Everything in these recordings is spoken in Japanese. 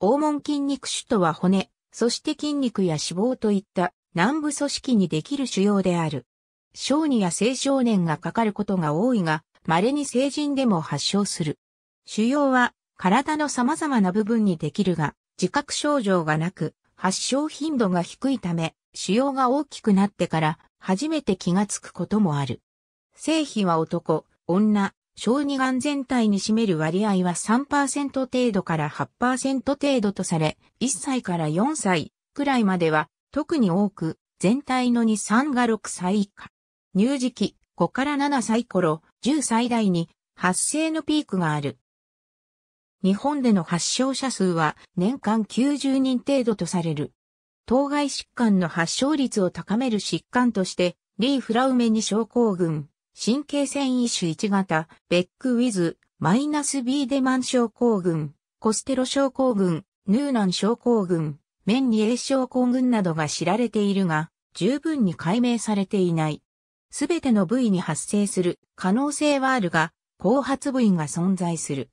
黄門筋肉腫とは骨、そして筋肉や脂肪といった軟部組織にできる腫瘍である。小児や青少年がかかることが多いが、稀に成人でも発症する。腫瘍は体の様々な部分にできるが、自覚症状がなく、発症頻度が低いため、腫瘍が大きくなってから初めて気がつくこともある。性比は男、女、小児がん全体に占める割合は3%程度から8%程度とされ、1歳から4歳くらいまでは特に多く、全体の2、3が6歳以下。乳児期5から7歳頃、10歳代に発生のピークがある。日本での発症者数は年間90人程度とされる。当該疾患の発症率を高める疾患として、リー・フラウメニ症候群、神経繊維種1型、ベックウィズ、マイナス B デマン症候群、コステロ症候群、ヌーナン症候群、メンニエ症候群などが知られているが、十分に解明されていない。すべての部位に発生する可能性はあるが、後発部位が存在する。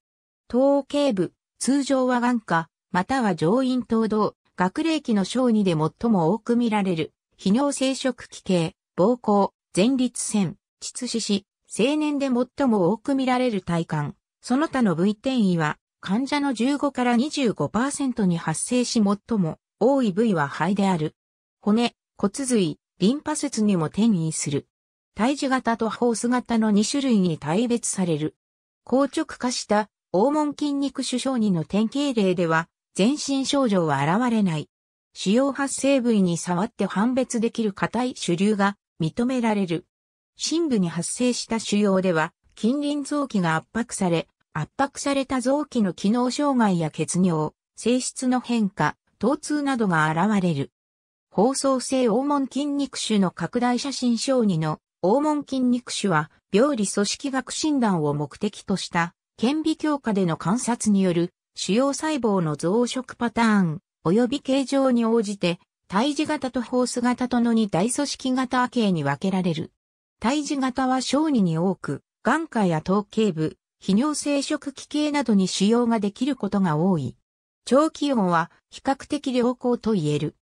頭頸部、通常は眼下、または上咽頭動、学齢期の小児で最も多く見られる、泌尿生殖器系、膀胱、前立腺、出資し、青年で最も多く見られる体感、その他の部位転移は、患者の15から25%に発生し最も多い部位は肺である。骨、骨髄、リンパ節にも転移する。胎児型とホース型の2種類に大別される。硬直化した黄門筋肉腫症児の典型例では、全身症状は現れない。主要発生部位に触って判別できる硬い主流が認められる。深部に発生した腫瘍では、近隣臓器が圧迫され、圧迫された臓器の機能障害や血尿、性質の変化、疼痛などが現れる。包装性黄門筋肉腫の拡大写真小児の黄門筋肉腫は病理組織学診断を目的とした顕微鏡下での観察による腫瘍細胞の増殖パターン及び形状に応じて胎児型とホース型との2大組織型系に分けられる。胎児型は小児に多く、眼科や頭頸部、泌尿生殖器系などに使用ができることが多い。長期音は比較的良好と言える。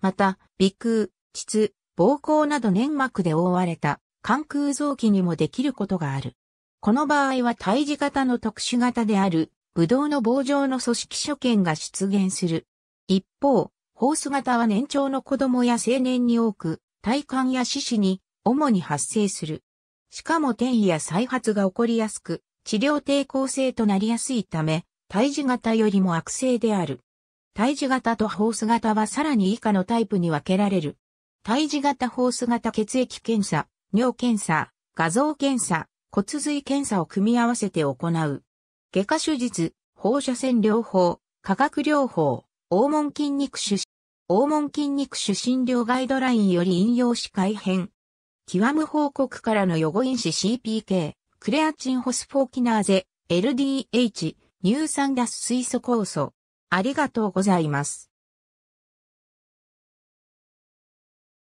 また、鼻腔、膣、膀胱など粘膜で覆われた、肝空臓器にもできることがある。この場合は胎児型の特殊型である、ブドウの棒状の組織所見が出現する。一方、ホース型は年長の子供や青年に多く、体幹や四肢に主に発生する。しかも転移や再発が起こりやすく、治療抵抗性となりやすいため、胎児型よりも悪性である。胎児型とホース型はさらに以下のタイプに分けられる。胎児型ホース型血液検査、尿検査、画像検査、骨髄検査を組み合わせて行う。外科手術、放射線療法、化学療法、黄門筋肉腫、黄門筋肉腫診療ガイドラインより引用し改変、極む報告からの予後因子 CPK、クレアチンホスフォーキナーゼ、LDH、乳酸ガス水素酵素。ありがとうございます。